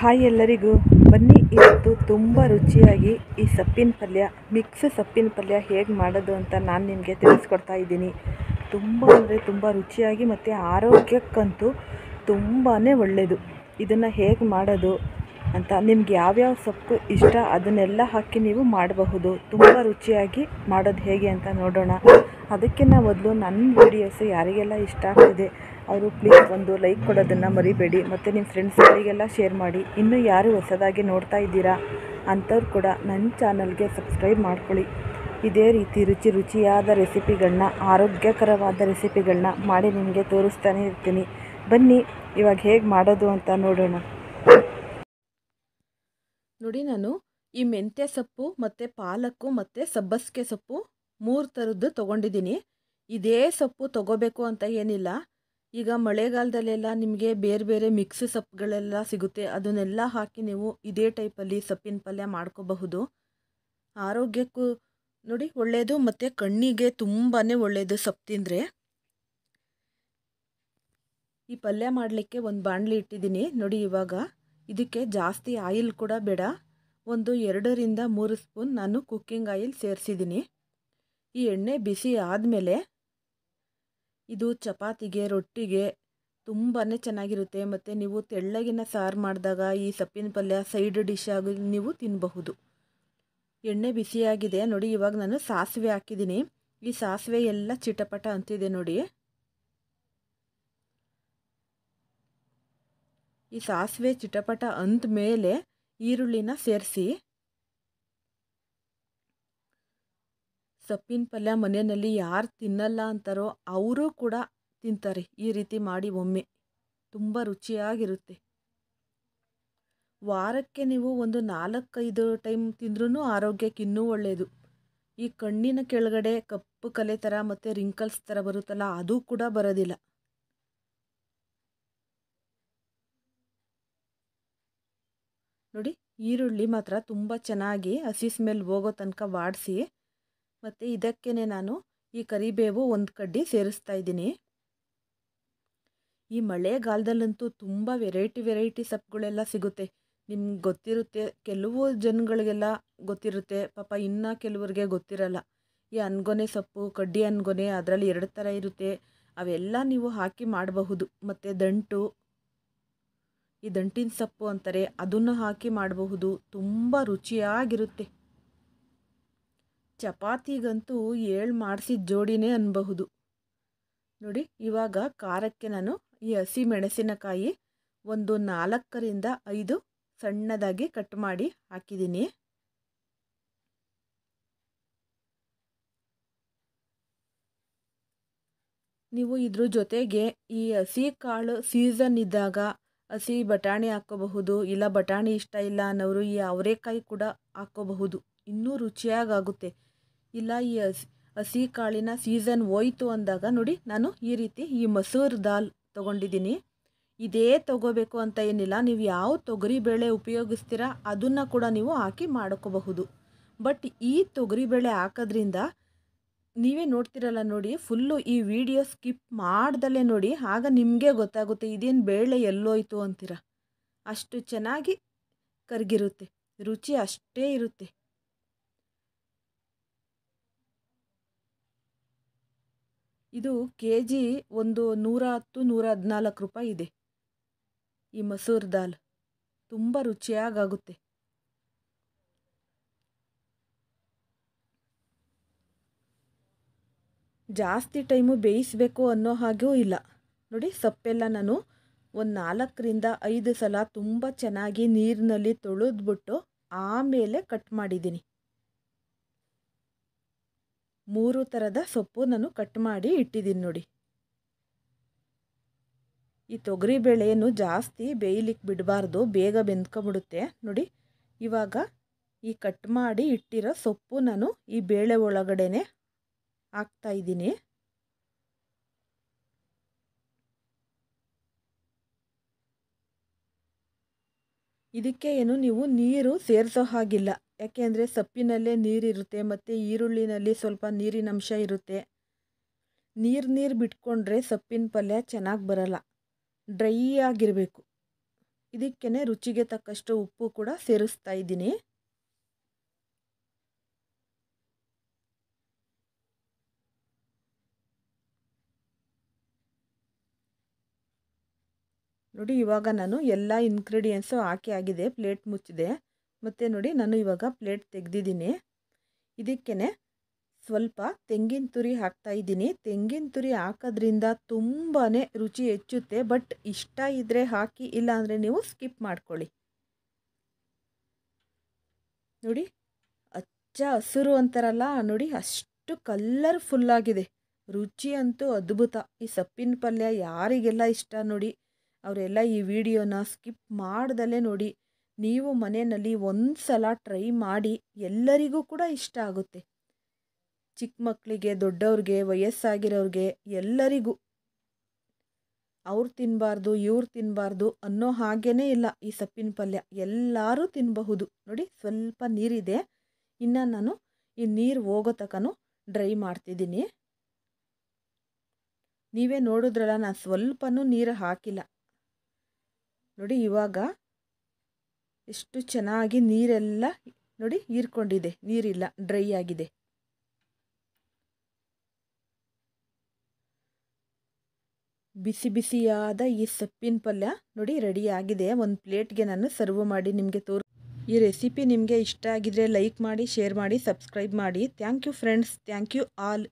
hi ಎಲ್ಲರಿಗೂ ಬನ್ನಿ ಇವತ್ತು ತುಂಬ ರುಚಿಯಾಗಿ ಈ ಸೊಪ್ಪಿನ ಪಲ್ಯ ಮಿಕ್ಸ್ ಸೊಪ್ಪಿನ ಪಲ್ಯ ಹೇಗೆ ಮಾಡೋದು ಅಂತ ನಾನು ನಿಮಗೆ ತಿಳಿಸ್ಕೊಡ್ತಾ ಇದ್ದೀನಿ ತುಂಬ ಅಂದರೆ ತುಂಬ ರುಚಿಯಾಗಿ ಮತ್ತು ಆರೋಗ್ಯಕ್ಕಂತೂ ತುಂಬಾ ಒಳ್ಳೆಯದು ಇದನ್ನು ಹೇಗೆ ಮಾಡೋದು ಅಂತ ನಿಮ್ಗೆ ಯಾವ್ಯಾವ ಸೊಪ್ಪು ಇಷ್ಟ ಅದನ್ನೆಲ್ಲ ಹಾಕಿ ನೀವು ಮಾಡಬಹುದು ತುಂಬ ರುಚಿಯಾಗಿ ಮಾಡೋದು ಹೇಗೆ ಅಂತ ನೋಡೋಣ ಅದಕ್ಕಿಂತ ಮೊದಲು ನನ್ನ ವೀಡಿಯೋಸು ಯಾರಿಗೆಲ್ಲ ಇಷ್ಟ ಆಗ್ತಿದೆ ಅವರು ಪ್ಲೀಸ್ ಒಂದು ಲೈಕ್ ಕೊಡೋದನ್ನು ಮರಿಬೇಡಿ ಮತ್ತು ನಿಮ್ಮ ಫ್ರೆಂಡ್ಸ್ಗಳಿಗೆಲ್ಲ ಶೇರ್ ಮಾಡಿ ಇನ್ನೂ ಯಾರು ಹೊಸದಾಗಿ ನೋಡ್ತಾ ಇದ್ದೀರಾ ಅಂಥವ್ರು ಕೂಡ ನನ್ನ ಚಾನಲ್ಗೆ ಸಬ್ಸ್ಕ್ರೈಬ್ ಮಾಡ್ಕೊಳ್ಳಿ ಇದೇ ರೀತಿ ರುಚಿ ರುಚಿಯಾದ ರೆಸಿಪಿಗಳನ್ನ ಆರೋಗ್ಯಕರವಾದ ರೆಸಿಪಿಗಳನ್ನ ಮಾಡಿ ನಿಮಗೆ ತೋರಿಸ್ತಾನೆ ಇರ್ತೀನಿ ಬನ್ನಿ ಇವಾಗ ಹೇಗೆ ಮಾಡೋದು ಅಂತ ನೋಡೋಣ ನೋಡಿ ನಾನು ಈ ಮೆಂತ್ಯ ಸೊಪ್ಪು ಮತ್ತು ಪಾಲಕ್ಕು ಮತ್ತು ಸಬ್ಬಸಿಗೆ ಸೊಪ್ಪು ಮೂರು ಥರದ್ದು ತೊಗೊಂಡಿದ್ದೀನಿ ಇದೇ ಸೊಪ್ಪು ತೊಗೋಬೇಕು ಅಂತ ಏನಿಲ್ಲ ಈಗ ಮಳೆಗಾಲದಲ್ಲೆಲ್ಲ ನಿಮಗೆ ಬೇರೆ ಬೇರೆ ಮಿಕ್ಸ್ ಸೊಪ್ಪುಗಳೆಲ್ಲ ಸಿಗುತ್ತೆ ಅದನ್ನೆಲ್ಲ ಹಾಕಿ ನೀವು ಇದೇ ಟೈಪಲ್ಲಿ ಸೊಪ್ಪಿನ ಪಲ್ಯ ಮಾಡ್ಕೋಬಹುದು ಆರೋಗ್ಯಕ್ಕೂ ನೋಡಿ ಒಳ್ಳೆಯದು ಮತ್ತು ಕಣ್ಣಿಗೆ ತುಂಬಾ ಒಳ್ಳೆಯದು ಸೊಪ್ಪು ತಿಂದರೆ ಈ ಪಲ್ಯ ಮಾಡಲಿಕ್ಕೆ ಒಂದು ಬಾಣಲಿ ಇಟ್ಟಿದ್ದೀನಿ ನೋಡಿ ಇವಾಗ ಇದಕ್ಕೆ ಜಾಸ್ತಿ ಆಯಿಲ್ ಕೂಡ ಬೇಡ ಒಂದು ಎರಡರಿಂದ ಮೂರು ಸ್ಪೂನ್ ನಾನು ಕುಕ್ಕಿಂಗ್ ಆಯಿಲ್ ಸೇರಿಸಿದ್ದೀನಿ ಈ ಎಣ್ಣೆ ಬಿಸಿ ಆದಮೇಲೆ ಇದು ಚಪಾತಿಗೆ ರೊಟ್ಟಿಗೆ ತುಂಬಾ ಚೆನ್ನಾಗಿರುತ್ತೆ ಮತ್ತು ನೀವು ತೆಳ್ಳಗಿನ ಸಾರು ಮಾಡಿದಾಗ ಈ ಸಪ್ಪಿನ ಪಲ್ಯ ಸೈಡ್ ಡಿಶ್ ಆಗಿ ನೀವು ತಿನ್ನಬಹುದು ಎಣ್ಣೆ ಬಿಸಿಯಾಗಿದೆ ನೋಡಿ ಇವಾಗ ನಾನು ಸಾಸಿವೆ ಹಾಕಿದ್ದೀನಿ ಈ ಸಾಸಿವೆ ಎಲ್ಲ ಚಿಟಪಟ ಅಂತಿದೆ ನೋಡಿ ಈ ಸಾಸಿವೆ ಚಿಟಪಟ ಅಂದ ಮೇಲೆ ಈರುಳ್ಳಿನ ಸೇರಿಸಿ ಸೊಪ್ಪಿನ ಪಲ್ಯ ಮನೆಯಲ್ಲಿ ಯಾರು ತಿನ್ನಲ್ಲ ಅಂತಾರೋ ಅವರು ಕೂಡ ತಿಂತಾರೆ ಈ ರೀತಿ ಮಾಡಿ ಒಮ್ಮೆ ತುಂಬ ರುಚಿಯಾಗಿರುತ್ತೆ ವಾರಕ್ಕೆ ನೀವು ಒಂದು ನಾಲ್ಕೈದು ಟೈಮ್ ತಿಂದ್ರೂ ಆರೋಗ್ಯಕ್ಕೆ ಇನ್ನೂ ಒಳ್ಳೆಯದು ಈ ಕಣ್ಣಿನ ಕೆಳಗಡೆ ಕಪ್ಪು ಕಲೆ ಥರ ಮತ್ತು ರಿಂಕಲ್ಸ್ ಥರ ಬರುತ್ತಲ್ಲ ಅದು ಕೂಡ ಬರೋದಿಲ್ಲ ನೋಡಿ ಈರುಳ್ಳಿ ಮಾತ್ರ ತುಂಬ ಚೆನ್ನಾಗಿ ಹಸಿ ಸ್ಮೆಲ್ ಹೋಗೋ ತನಕ ವಾಡಿಸಿ ಮತ್ತು ಇದಕ್ಕೇ ನಾನು ಈ ಕರಿಬೇವು ಒಂದು ಕಡ್ಡಿ ಸೇರಿಸ್ತಾ ಇದ್ದೀನಿ ಈ ಮಳೆಗಾಲದಲ್ಲಂತೂ ತುಂಬ ವೆರೈಟಿ ವೆರೈಟಿ ಸೊಪ್ಪುಗಳೆಲ್ಲ ಸಿಗುತ್ತೆ ನಿಮ್ಗೆ ಗೊತ್ತಿರುತ್ತೆ ಕೆಲವು ಜನಗಳಿಗೆಲ್ಲ ಗೊತ್ತಿರುತ್ತೆ ಪಾಪ ಇನ್ನೂ ಕೆಲವ್ರಿಗೆ ಗೊತ್ತಿರಲ್ಲ ಈ ಅನ್ಗೊನೆ ಸೊಪ್ಪು ಕಡ್ಡಿ ಅನ್ಗೊನೆ ಅದರಲ್ಲಿ ಎರಡು ಥರ ಇರುತ್ತೆ ಅವೆಲ್ಲ ನೀವು ಹಾಕಿ ಮಾಡಬಹುದು ಮತ್ತು ದಂಟು ಈ ದಂಟಿನ ಸೊಪ್ಪು ಅಂತಾರೆ ಅದನ್ನು ಹಾಕಿ ಮಾಡಬಹುದು ತುಂಬ ರುಚಿಯಾಗಿರುತ್ತೆ ಚಪಾತಿಗಂತೂ ಏಳು ಮಾಡಿಸಿದ ಜೋಡಿನೇ ಅನ್ನಬಹುದು ನೋಡಿ ಇವಾಗ ಖಾರಕ್ಕೆ ನಾನು ಈ ಹಸಿ ಮೆಣಸಿನಕಾಯಿ ಒಂದು ನಾಲ್ಕರಿಂದ ಐದು ಸಣ್ಣದಾಗಿ ಕಟ್ ಮಾಡಿ ಹಾಕಿದ್ದೀನಿ ನೀವು ಇದ್ರ ಜೊತೆಗೆ ಈ ಹಸಿ ಕಾಳು ಸೀಸನ್ ಇದ್ದಾಗ ಹಸಿ ಬಟಾಣಿ ಹಾಕೋಬಹುದು ಇಲ್ಲ ಬಟಾಣಿ ಇಷ್ಟ ಇಲ್ಲ ಅನ್ನೋರು ಈ ಅವರೇಕಾಯಿ ಕೂಡ ಹಾಕೋಬಹುದು ಇನ್ನೂ ರುಚಿಯಾಗುತ್ತೆ ಇಲ್ಲ ಈ ಹಸಿ ಹಸಿ ಕಾಳಿನ ಸೀಸನ್ ಹೋಯ್ತು ಅಂದಾಗ ನೋಡಿ ನಾನು ಈ ರೀತಿ ಈ ಮಸೂರ್ ದಾಲ್ ತೊಗೊಂಡಿದ್ದೀನಿ ಇದೇ ತೊಗೋಬೇಕು ಅಂತ ಏನಿಲ್ಲ ನೀವು ಯಾವ ತೊಗರಿ ಬೇಳೆ ಉಪಯೋಗಿಸ್ತೀರಾ ಅದನ್ನು ಕೂಡ ನೀವು ಹಾಕಿ ಮಾಡ್ಕೋಬಹುದು ಬಟ್ ಈ ತೊಗರಿ ಬೇಳೆ ಹಾಕೋದ್ರಿಂದ ನೀವೇ ನೋಡ್ತಿರಲ್ಲ ನೋಡಿ ಫುಲ್ಲು ಈ ವಿಡಿಯೋ ಸ್ಕಿಪ್ ಮಾಡ್ದಲೇ ನೋಡಿ ಆಗ ನಿಮಗೆ ಗೊತ್ತಾಗುತ್ತೆ ಇದೇನು ಬೇಳೆ ಎಲ್ಲೋಯ್ತು ಅಂತೀರ ಅಷ್ಟು ಚೆನ್ನಾಗಿ ಕರಗಿರುತ್ತೆ ರುಚಿ ಅಷ್ಟೇ ಇರುತ್ತೆ ಇದು ಕೆ ಜಿ ಒಂದು ನೂರ ಹತ್ತು ನೂರ ಹದಿನಾಲ್ಕು ರೂಪಾಯಿ ಇದೆ ಈ ಮಸೂರ್ ದಾಲ್ ತುಂಬ ರುಚಿಯಾಗುತ್ತೆ ಜಾಸ್ತಿ ಟೈಮು ಬೇಯಿಸಬೇಕು ಅನ್ನೋ ಹಾಗೂ ಇಲ್ಲ ನೋಡಿ ಸೊಪ್ಪೆಲ್ಲ ನಾನು ಒಂದು ನಾಲ್ಕರಿಂದ ಐದು ಸಲ ತುಂಬ ಚೆನ್ನಾಗಿ ನೀರಿನಲ್ಲಿ ತೊಳೆದ್ಬಿಟ್ಟು ಆಮೇಲೆ ಕಟ್ ಮಾಡಿದ್ದೀನಿ ಮೂರು ಥರದ ಸೊಪ್ಪು ನಾನು ಕಟ್ ಮಾಡಿ ಇಟ್ಟಿದ್ದೀನಿ ನೋಡಿ ಈ ತೊಗರಿ ಬೇಳೆಯನ್ನು ಜಾಸ್ತಿ ಬೇಯಲಿಕ್ಕೆ ಬಿಡಬಾರ್ದು ಬೇಗ ಬೆಂದ್ಕೊಂಬಿಡುತ್ತೆ ನೋಡಿ ಇವಾಗ ಈ ಕಟ್ ಮಾಡಿ ಇಟ್ಟಿರೋ ಸೊಪ್ಪು ನಾನು ಈ ಬೇಳೆ ಒಳಗಡೆನೆ ಹಾಕ್ತಾಯಿದ್ದೀನಿ ಇದಕ್ಕೆ ಏನು ನೀವು ನೀರು ಸೇರಿಸೋ ಹಾಗಿಲ್ಲ ಯಾಕೆ ಅಂದರೆ ಸೊಪ್ಪಿನಲ್ಲೇ ನೀರಿರುತ್ತೆ ಮತ್ತು ಈರುಳ್ಳಿನಲ್ಲಿ ಸ್ವಲ್ಪ ನೀರಿನಂಶ ಇರುತ್ತೆ ನೀರು ನೀರು ಬಿಟ್ಕೊಂಡ್ರೆ ಸೊಪ್ಪಿನ ಪಲ್ಯ ಚೆನ್ನಾಗಿ ಬರಲ್ಲ ಡ್ರೈ ಆಗಿರಬೇಕು ಇದಕ್ಕೇ ರುಚಿಗೆ ತಕ್ಕಷ್ಟು ಉಪ್ಪು ಕೂಡ ಸೇರಿಸ್ತಾ ಇದ್ದೀನಿ ನೋಡಿ ಇವಾಗ ನಾನು ಎಲ್ಲ ಇನ್ಗ್ರೀಡಿಯೆಂಟ್ಸು ಹಾಕಿ ಆಗಿದೆ ಪ್ಲೇಟ್ ಮುಚ್ಚಿದೆ ಮತ್ತು ನೋಡಿ ನಾನು ಇವಾಗ ಪ್ಲೇಟ್ ತೆಗೆದಿದ್ದೀನಿ ಇದಕ್ಕೇ ಸ್ವಲ್ಪ ತೆಂಗಿನ ತುರಿ ಹಾಕ್ತಾ ಇದ್ದೀನಿ ತೆಂಗಿನ ತುರಿ ಹಾಕೋದ್ರಿಂದ ತುಂಬಾ ರುಚಿ ಹೆಚ್ಚುತ್ತೆ ಬಟ್ ಇಷ್ಟ ಇದ್ದರೆ ಹಾಕಿ ಇಲ್ಲ ಅಂದರೆ ನೀವು ಸ್ಕಿಪ್ ಮಾಡ್ಕೊಳ್ಳಿ ನೋಡಿ ಹಚ್ಚ ಹಸಿರು ಅಂತಾರಲ್ಲ ನೋಡಿ ಅಷ್ಟು ಕಲ್ಲರ್ಫುಲ್ಲಾಗಿದೆ ರುಚಿ ಅಂತೂ ಅದ್ಭುತ ಈ ಸೊಪ್ಪಿನ ಪಲ್ಯ ಯಾರಿಗೆಲ್ಲ ಇಷ್ಟ ನೋಡಿ ಅವರೆಲ್ಲ ಈ ವಿಡಿಯೋನ ಸ್ಕಿಪ್ ಮಾಡ್ದಲೇ ನೋಡಿ ನೀವು ಮನೆಯಲ್ಲಿ ಒಂದು ಸಲ ಟ್ರೈ ಮಾಡಿ ಎಲ್ಲರಿಗೂ ಕೂಡ ಇಷ್ಟ ಆಗುತ್ತೆ ಚಿಕ್ಕ ಮಕ್ಕಳಿಗೆ ದೊಡ್ಡವ್ರಿಗೆ ವಯಸ್ಸಾಗಿರೋರಿಗೆ ಎಲ್ಲರಿಗೂ ಅವ್ರು ತಿನ್ನಬಾರ್ದು ಇವ್ರು ತಿನ್ನಬಾರ್ದು ಅನ್ನೋ ಹಾಗೇ ಇಲ್ಲ ಈ ಸೊಪ್ಪಿನ ಪಲ್ಯ ಎಲ್ಲರೂ ತಿನ್ನಬಹುದು ನೋಡಿ ಸ್ವಲ್ಪ ನೀರಿದೆ ಇನ್ನು ನಾನು ಈ ನೀರು ಹೋಗೋ ತನಕನೂ ಡ್ರೈ ಮಾಡ್ತಿದ್ದೀನಿ ನೀವೇ ನೋಡಿದ್ರಲ್ಲ ನಾನು ಸ್ವಲ್ಪನೂ ನೀರು ಹಾಕಿಲ್ಲ ನೋಡಿ ಇವಾಗ ಎಷ್ಟು ಚೆನ್ನಾಗಿ ನೀರೆಲ್ಲ ನೋಡಿ ಹೀರ್ಕೊಂಡಿದೆ ನೀರಿಲ್ಲ ಡ್ರೈ ಆಗಿದೆ ಬಿಸಿ ಬಿಸಿಯಾದ ಈ ಸೊಪ್ಪಿನ ಪಲ್ಯ ನೋಡಿ ರೆಡಿ ಆಗಿದೆ ಒಂದು ಪ್ಲೇಟ್ಗೆ ನಾನು ಸರ್ವ್ ಮಾಡಿ ನಿಮಗೆ ತೋರ್ ಈ ರೆಸಿಪಿ ನಿಮಗೆ ಇಷ್ಟ ಆಗಿದ್ರೆ ಲೈಕ್ ಮಾಡಿ ಶೇರ್ ಮಾಡಿ ಸಬ್ಸ್ಕ್ರೈಬ್ ಮಾಡಿ thank you friends thank you all